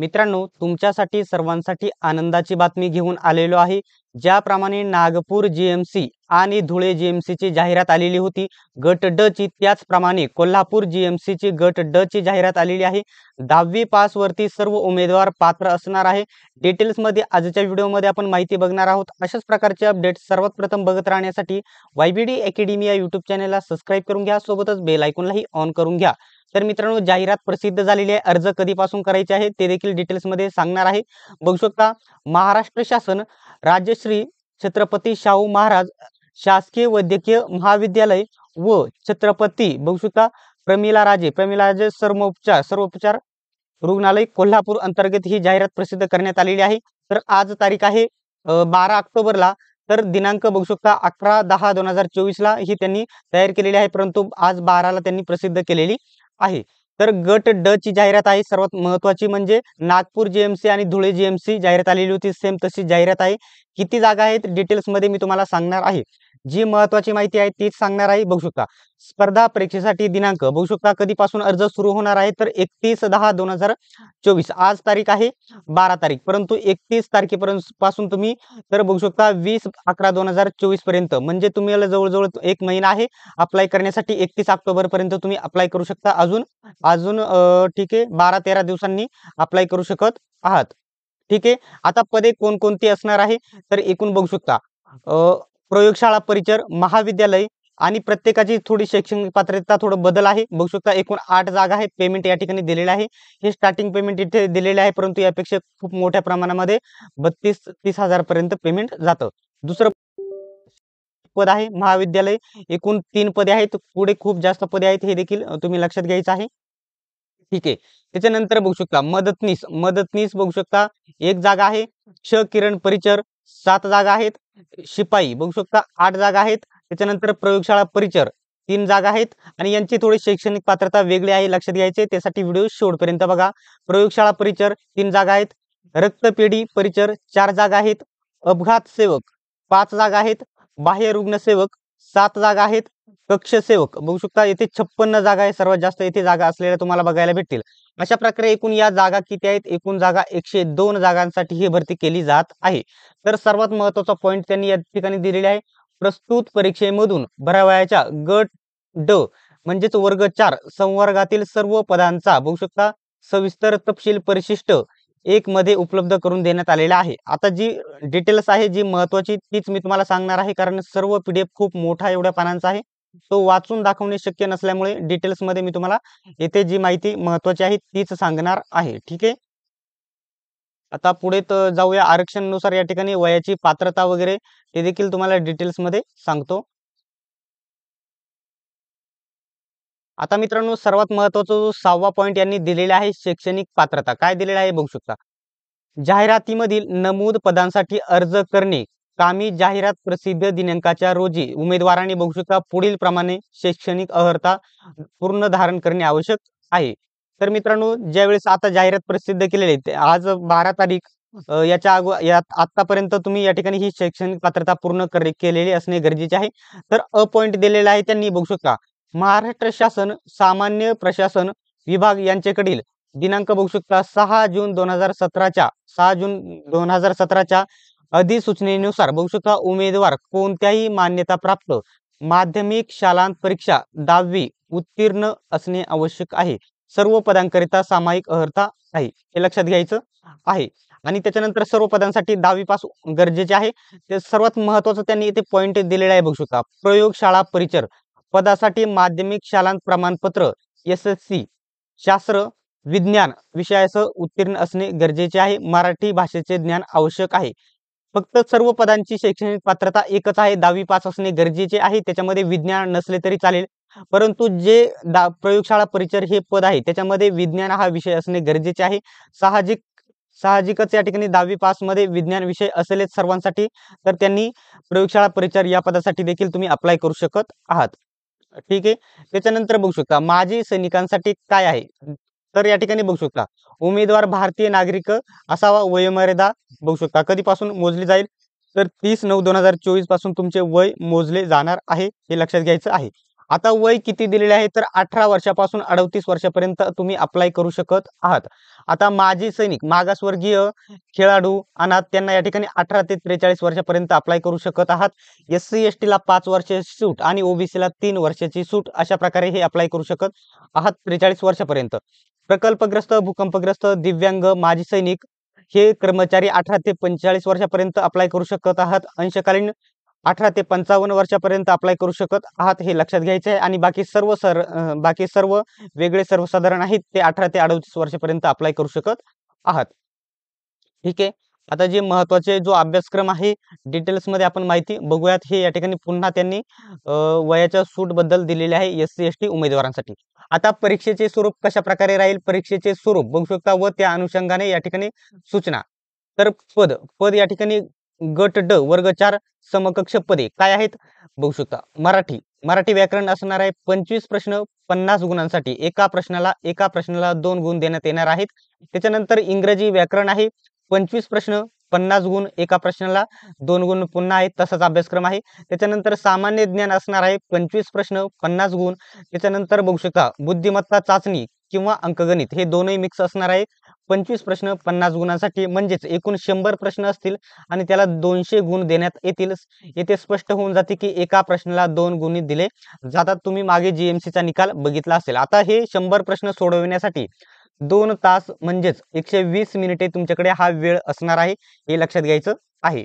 मित्रांनो तुमच्यासाठी सर्वांसाठी आनंदाची बातमी घेऊन आलेलो आहे ज्याप्रमाणे नागपूर जी एम सी आणि धुळे जीएमसीची जाहिरात आलेली होती गट ड ची त्याचप्रमाणे कोल्हापूर जीएमसीची गट ड ची जाहिरात आलेली आहे दहावी पास वरती सर्व उमेदवार पात्र असणार आहे डिटेल्समध्ये आजच्या व्हिडिओमध्ये आपण माहिती बघणार आहोत अशाच प्रकारचे अपडेट सर्वात प्रथम बघत राहण्यासाठी वायबीडी अकॅडमी या युट्यूब चॅनेलला सबस्क्राईब करून घ्या सोबतच बेल आयकॉनलाही ऑन करून घ्या तर मित्रांनो जाहिरात प्रसिद्ध झालेली आहे अर्ज कधीपासून करायचे आहे ते देखील डिटेल्समध्ये सांगणार आहे बघू शकता महाराष्ट्र शासन राजश्री छत्रपती शाहू महाराज शासकीय वैद्यकीय महाविद्यालय व छत्रपती बघू शकता प्रमिला राजे प्रमिला राजे सर्वोपचार सर्वोपचार रुग्णालय कोल्हापूर अंतर्गत ही जाहिरात प्रसिद्ध करण्यात आलेली आहे तर आज तारीख आहे बारा ऑक्टोबरला तर दिनांक बघू शकता अकरा दहा दोन हजार चोवीसला ही त्यांनी तयार केलेली आहे परंतु आज बाराला त्यांनी प्रसिद्ध केलेली आहे तर गट ड ची जाहिरात आहे सर्वात महत्वाची म्हणजे नागपूर जीएमसी आणि धुळे जीएमसी जाहिरात आलेली होती सेम तशी जाहिरात आहे किती जागा आहेत डिटेल्समध्ये मी तुम्हाला सांगणार आहे जी महत्वाची माहिती आहे तीच सांगणार आहे बघू शकता स्पर्धा परीक्षेसाठी दिनांक बघू शकता कधीपासून अर्ज सुरू होणार आहे तर एकतीस दहा दोन हजार चोवीस आज तारीख आहे बारा तारीख परंतु एकतीस तारखेपर्यंत पासून तुम्ही तर बघू शकता वीस अकरा दोन हजार चोवीस पर्यंत म्हणजे तुम्ही जवळजवळ एक महिना आहे अप्लाय करण्यासाठी एकतीस ऑक्टोबर पर्यंत तुम्ही अप्लाय करू शकता अजून अजून ठीक आहे बारा तेरा दिवसांनी अप्लाय करू शकत आहात ठीक आहे आता पदे कोणकोणती असणार आहे तर एकूण बघू शकता प्रयोगशाळा परिचर महाविद्यालय आणि प्रत्येकाची थोडी शैक्षणिक पात्रता थोडं बदल आहे बघू शकता एकूण आठ जागा आहे पेमेंट या ठिकाणी दिलेलं आहे हे स्टार्टिंग पेमेंट इथे दिलेले आहे परंतु यापेक्षा खूप मोठ्या प्रमाणामध्ये बत्तीस तीस हजारपर्यंत पेमेंट जातं दुसरं पद आहे महाविद्यालय एकूण तीन पदे आहेत पुढे खूप जास्त पदे आहेत हे देखील तुम्ही लक्षात घ्यायचं आहे ठीक आहे त्याच्यानंतर बघू शकता मदतनीस मदतनीस बघू शकता एक जागा आहे क्ष किरण परिचर सात जागा आहेत शिपाई बघू शकता आठ जागा आहेत त्याच्यानंतर प्रयोगशाळा परिचर तीन जागा आहेत आणि यांची थोडी शैक्षणिक पात्रता वेगळी आहे लक्षात घ्यायचे त्यासाठी व्हिडिओ शेवटपर्यंत बघा प्रयोगशाळा परिचर तीन जागा आहेत रक्तपेढी परिचर चार जागा आहेत अपघात सेवक पाच जागा आहेत बाह्य रुग्णसेवक सात जागा आहेत कक्षसेवक बघू शकता येथे छप्पन्न जागा आहे सर्वात जास्त येथे जागा असलेल्या तुम्हाला बघायला भेटतील अशा प्रकारे एकूण या जागा किती आहेत एकूण जागा एकशे दोन जागांसाठी ही भरती केली जात आहे तर सर्वात महत्वाचा पॉईंट त्यांनी या ठिकाणी दिलेला आहे प्रस्तुत परीक्षेमधून भरावयाच्या गट ड म्हणजेच वर्ग चार संवर्गातील सर्व पदांचा बघू शकता सविस्तर तपशील परिशिष्ट एक मध्ये उपलब्ध करून देण्यात आलेला आहे आता जी डिटेल्स आहे जी महत्वाची तीच मी तुम्हाला सांगणार आहे कारण सर्व पीडीएफ खूप मोठा एवढ्या पानांचा आहे तो वाचून दाखवणे शक्य नसल्यामुळे डिटेल्समध्ये मी तुम्हाला येथे जी माहिती महत्वाची आहे तीच सांगणार आहे ठीक आहे आता पुढे तर जाऊया नुसार या ठिकाणी वयाची पात्रता वगैरे ते देखील तुम्हाला डिटेल्समध्ये सांगतो आता मित्रांनो सर्वात महत्वाचा जो सहावा पॉईंट यांनी दिलेला आहे शैक्षणिक पात्रता काय दिलेला आहे बघू शकता जाहिरातीमधील नमूद पदांसाठी अर्ज करणे कामी जाहिरात प्रसिद्ध दिनांकाच्या रोजी बघू शकता पुढील प्रमाणे शैक्षणिक अर्हता पूर्ण धारण करणे आवश्यक आहे तर मित्रांनो ज्यावेळेस आता जाहिरात प्रसिद्ध केलेली आहे आज बारा तारीख याच्या अगो या आतापर्यंत तुम्ही या ठिकाणी ही शैक्षणिक पात्रता पूर्ण केलेली असणे गरजेचे आहे तर अ पॉइंट दिलेला आहे त्यांनी बघू शकता महाराष्ट्र शासन सामान्य प्रशासन विभाग यांच्याकडील दिनांक बघू शकता सहा जून दोन हजार सतराच्या सहा जून दोन हजार सतराच्या अधिसूचनेनुसार भविष्यातला उमेदवार कोणत्याही मान्यताप्राप्त माध्यमिक शालांत परीक्षा दहावी उत्तीर्ण असणे आवश्यक आहे सर्व पदांकरिता सामायिक अर्हता आहे हे लक्षात घ्यायचं आहे आणि त्याच्यानंतर सर्व पदांसाठी दहावी पास गरजेचे आहे ते सर्वात महत्वाचं त्यांनी इथे पॉईंट दिलेला आहे बघू शकता प्रयोगशाळा परिचर पदासाठी माध्यमिक शालांत प्रमाणपत्र एस एस सी शास्त्र विज्ञान विषयासह उत्तीर्ण असणे गरजेचे आहे मराठी भाषेचे ज्ञान आवश्यक आहे फक्त सर्व पदांची शैक्षणिक पात्रता एकच आहे दहावी पास असणे गरजेचे आहे त्याच्यामध्ये विज्ञान नसले तरी चालेल परंतु जे दा प्रयोगशाळा परिचर हे पद आहे त्याच्यामध्ये विज्ञान हा विषय असणे गरजेचे आहे साहजिक साहजिकच या ठिकाणी दहावी पासमध्ये विज्ञान विषय असेलच सर्वांसाठी तर त्यांनी प्रयोगशाळा परिचर या पदासाठी देखील तुम्ही अप्लाय करू शकत आहात ठीक आहे त्याच्यानंतर बघू शकता माजी सैनिकांसाठी काय आहे तर या ठिकाणी बघू शकता उमेदवार भारतीय नागरिक असावा वयमर्यादा बघू शकता कधीपासून मोजली जाईल तर तीस नऊ दोन हजार चोवीस पासून तुमचे वय मोजले जाणार आहे हे लक्षात घ्यायचं आहे आता वय किती दिलेले आहे तर अठरा वर्षापासून अडतीस वर्षापर्यंत तुम्ही अप्लाय करू शकत आहात आता माजी सैनिक मागासवर्गीय खेळाडू अनाथ त्यांना या ठिकाणी अठरा ते त्रेचाळीस वर्षापर्यंत अप्लाय करू शकत आहात एस सी एस टीला पाच वर्षाची सूट आणि ओबीसीला तीन वर्षाची सूट अशा प्रकारे हे अप्लाय करू शकत आहात त्रेचाळीस वर्षापर्यंत प्रकल्पग्रस्त भूकंपग्रस्त दिव्यांग माजी सैनिक हे कर्मचारी अठरा ते पंचेचाळीस वर्षापर्यंत अप्लाय करू शकत आहात अंशकालीन अठरा ते पंचावन्न वर्षापर्यंत अप्लाय करू शकत आहात हे लक्षात घ्यायचे आहे आणि बाकी सर्व सर बाकी सर्व वेगळे सर्वसाधारण आहेत ते अठरा ते अडतीस वर्षापर्यंत अप्लाय करू शकत आहात ठीक आहे आता जे महत्वाचे जो अभ्यासक्रम आहे डिटेल्समध्ये आपण माहिती बघूयात हे या ठिकाणी पुन्हा त्यांनी वयाच्या सूटबद्दल दिलेले आहे एस सी एस टी उमेदवारांसाठी आता परीक्षेचे स्वरूप कशा प्रकारे राहील परीक्षेचे स्वरूप बघू शकता व त्या अनुषंगाने या ठिकाणी सूचना तर पद पद या ठिकाणी गट ड वर्ग चार समकक्ष पदे काय आहेत बघू शकता मराठी मराठी व्याकरण असणार आहे पंचवीस प्रश्न पन्नास गुणांसाठी एका प्रश्नाला एका प्रश्नाला दोन गुण देण्यात येणार आहेत त्याच्यानंतर इंग्रजी व्याकरण आहे पंचवीस प्रश्न पन्नास गुण एका प्रश्नाला दोन गुण पुन्हा आहेत तसाच अभ्यासक्रम आहे त्याच्यानंतर सामान्य ज्ञान असणार आहे पंचवीस प्रश्न पन्नास गुण त्याच्यानंतर बघू शकता बुद्धिमत्ता चाचणी किंवा अंकगणित हे दोनही मिक्स असणार आहे पंचवीस प्रश्न पन्नास गुणांसाठी म्हणजेच एकूण शंभर प्रश्न असतील आणि त्याला दोनशे गुण देण्यात येतील येथे स्पष्ट होऊन जाते की एका प्रश्नाला दोन गुण दिले जातात तुम्ही मागे जीएमसीचा निकाल बघितला असेल आता हे शंभर प्रश्न सोडविण्यासाठी दोन तास म्हणजेच एकशे वीस मिनिटे तुमच्याकडे हा वेळ असणार आहे हे लक्षात घ्यायचं आहे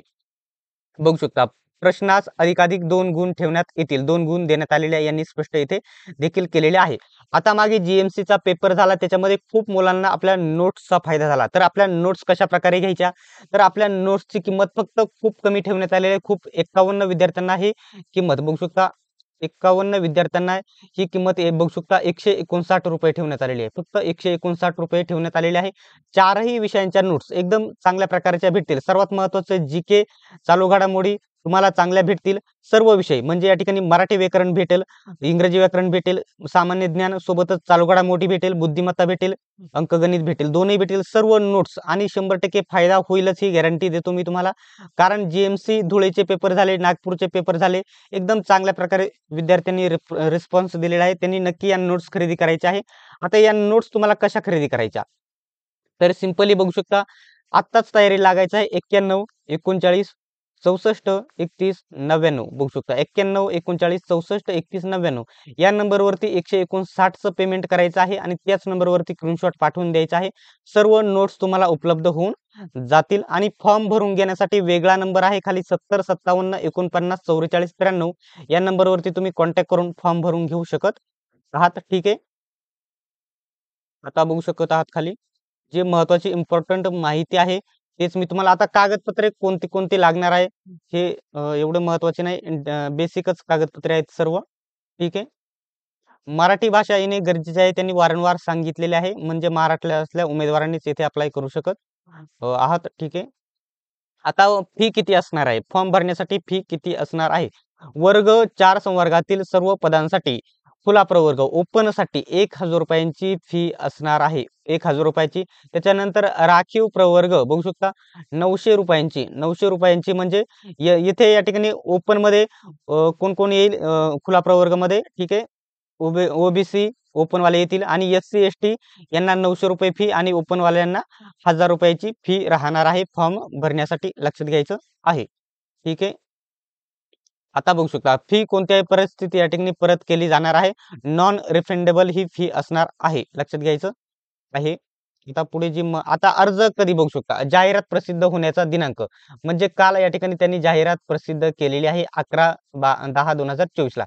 बघू शकता प्रश्नास अधिकाधिक दोन गुण ठेवण्यात येतील दोन गुण देण्यात आलेले यांनी स्पष्ट येथे देखील केलेले आहे आता मागे चा पेपर झाला त्याच्यामध्ये खूप मुलांना आपल्या नोट्सचा फायदा झाला तर आपल्या नोट्स कशा प्रकारे घ्यायच्या तर आपल्या नोट्सची किंमत फक्त खूप कमी ठेवण्यात आलेली आहे खूप एक्कावन्न विद्यार्थ्यांना ही किंमत बघू शकता एकावन्न विद्यार्थ्यांना ही किंमत बघू शकता एकशे एकोणसाठ रुपये ठेवण्यात आलेली आहे फक्त एकशे एकोणसाठ रुपये ठेवण्यात आलेले आहे चारही विषयांच्या नोट्स एकदम चांगल्या प्रकारच्या भेटतील सर्वात महत्वाचं जी के चालू घडामोडी तुम्हाला चांगल्या भेटतील सर्व विषय म्हणजे या ठिकाणी मराठी व्याकरण भेटेल इंग्रजी व्याकरण भेटेल सामान्य ज्ञान सोबतच चालू मोठी भेटेल बुद्धिमत्ता भेटेल अंकगणित भेटेल दोनही भेटेल सर्व नोट्स आणि शंभर टक्के फायदा होईलच ही गॅरंटी देतो मी तुम्हाला कारण सी धुळेचे पेपर झाले नागपूरचे पेपर झाले एकदम चांगल्या प्रकारे विद्यार्थ्यांनी रिस्पॉन्स दिलेला आहे त्यांनी नक्की या नोट्स खरेदी करायचे आहे आता या नोट्स तुम्हाला कशा खरेदी करायच्या तर सिंपली बघू शकता आत्ताच तयारी लागायचा आहे एक्क्याण्णव एकोणचाळीस चौसष्ट एकतीस नव्याण्णव बघू शकता एक्क्याण्णव एकोणचाळीस चौसष्ट एकतीस नव्याण्णव या नंबरवरती एकशे एकोणसाठचं पेमेंट करायचं आहे आणि त्याच नंबरवरती स्क्रीनशॉट पाठवून द्यायचा आहे सर्व नोट्स तुम्हाला उपलब्ध होऊन जातील आणि फॉर्म भरून घेण्यासाठी वेगळा नंबर आहे खाली सत्तर सत्तावन्न एकोणपन्नास चौवेचाळीस त्र्याण्णव या नंबरवरती तुम्ही कॉन्टॅक्ट करून फॉर्म भरून घेऊ शकत आहात ठीक आहे आता बघू शकत आहात खाली जे महत्वाची इम्पॉर्टंट माहिती आहे तेच मी तुम्हाला आता कागदपत्रे कोणती कोणती लागणार आहे हे एवढं महत्वाचे नाही बेसिकच कागदपत्रे आहेत सर्व ठीक आहे मराठी भाषा येणे गरजेचे आहे त्यांनी वारंवार सांगितलेले आहे म्हणजे महाराष्ट्रात असल्या उमेदवारांनीच येथे अप्लाय करू शकत आहात ठीक आहे आता फी किती असणार आहे फॉर्म भरण्यासाठी फी किती असणार आहे वर्ग चार संवर्गातील सर्व पदांसाठी खुला प्रवर्ग ओपनसाठी एक हजार रुपयांची फी असणार आहे एक हजार रुपयाची त्याच्यानंतर राखीव प्रवर्ग बघू शकता नऊशे रुपयांची नऊशे रुपयांची म्हणजे इथे या ठिकाणी मध्ये कोण कोण येईल खुला मध्ये ठीक आहे ओबी ओबीसी ओपनवाले येतील आणि एस सी एस टी यांना नऊशे रुपये फी आणि ओपनवाल्यांना हजार रुपयाची फी राहणार आहे फॉर्म भरण्यासाठी लक्षात घ्यायचं आहे ठीक आहे आता बघू शकता फी कोणत्याही परिस्थिती या ठिकाणी परत केली जाणार आहे नॉन रिफंडेबल ही फी असणार आहे लक्षात घ्यायचं आहे आता पुढे जी आता अर्ज कधी बघू शकता जाहिरात प्रसिद्ध होण्याचा दिनांक म्हणजे काल या ठिकाणी त्यांनी जाहिरात प्रसिद्ध केलेली आहे अकरा दहा दोन हजार चोवीस ला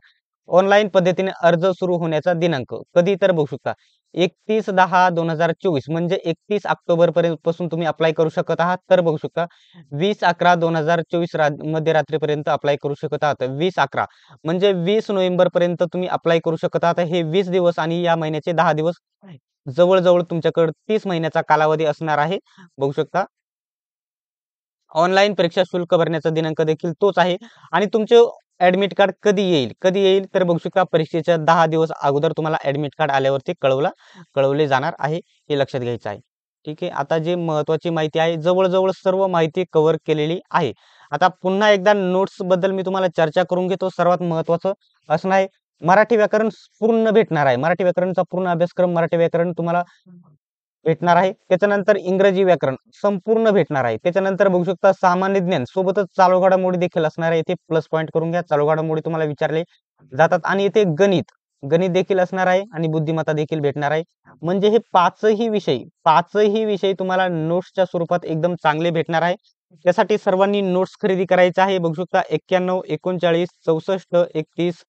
ऑनलाईन पद्धतीने अर्ज सुरू होण्याचा दिनांक कधी तर बघू शकता एकतीस दहा दोन हजार चोवीस म्हणजे एकतीस ऑक्टोबर पर्यंत पासून तुम्ही अप्लाय करू शकत आहात तर बघू शकता वीस अकरा दोन हजार चोवीस पर्यंत अप्लाय करू शकत आहात वीस अकरा म्हणजे वीस नोव्हेंबर पर्यंत तुम्ही अप्लाय करू शकत आहात हे वीस दिवस आणि या महिन्याचे दहा दिवस जवळजवळ तुमच्याकडे तीस महिन्याचा कालावधी असणार आहे बघू शकता ऑनलाईन परीक्षा शुल्क भरण्याचा दिनांक देखील तोच आहे आणि तुमचे ऍडमिट कार्ड कधी येईल कधी येईल तर बघू शकता परीक्षेच्या दहा दिवस अगोदर तुम्हाला ऍडमिट कार्ड आल्यावरती कळवला कळवले जाणार आहे हे लक्षात घ्यायचं आहे ठीक आहे आता जे महत्वाची माहिती आहे जवळजवळ सर्व माहिती कव्हर केलेली आहे आता पुन्हा एकदा नोट्स बद्दल मी तुम्हाला चर्चा करून घेतो सर्वात महत्वाचं असं आहे मराठी व्याकरण पूर्ण भेटणार आहे मराठी व्याकरणचा पूर्ण अभ्यासक्रम मराठी व्याकरण तुम्हाला भेटणार आहे त्याच्यानंतर इंग्रजी व्याकरण संपूर्ण भेटणार आहे त्याच्यानंतर बघू शकता सामान्य ज्ञान सोबतच चालू घडामोडी देखील असणार आहे इथे प्लस पॉईंट करून घ्या चालू घडामोडी तुम्हाला विचारले जातात आणि इथे गणित गणित देखील असणार आहे आणि बुद्धिमत्ता देखील भेटणार आहे म्हणजे हे पाचही विषय पाचही विषय तुम्हाला नोट्सच्या स्वरूपात एकदम चांगले भेटणार आहे त्यासाठी सर्वांनी नोट्स खरेदी करायचे आहे बघू शकता एक्क्याण्णव एकोणचाळीस चौसष्ट एकतीस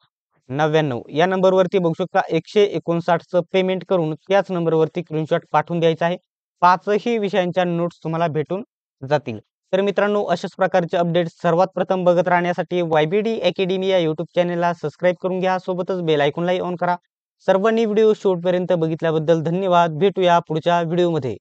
नव्याण्णव या नंबरवरती बघू शकता एकशे एकोणसाठचं पेमेंट करून त्याच नंबरवरती स्क्रीनशॉट पाठवून द्यायचा आहे पाचही विषयांच्या नोट्स तुम्हाला भेटून जातील तर मित्रांनो अशाच प्रकारचे अपडेट्स सर्वात प्रथम बघत राहण्यासाठी वायबीडी अकॅडमी या युट्यूब चॅनलला सबस्क्राईब करून घ्या सोबतच बेल ऐकूनलाही ऑन करा सर्वांनी व्हिडिओ शेवटपर्यंत बघितल्याबद्दल धन्यवाद भेटूया पुढच्या व्हिडिओमध्ये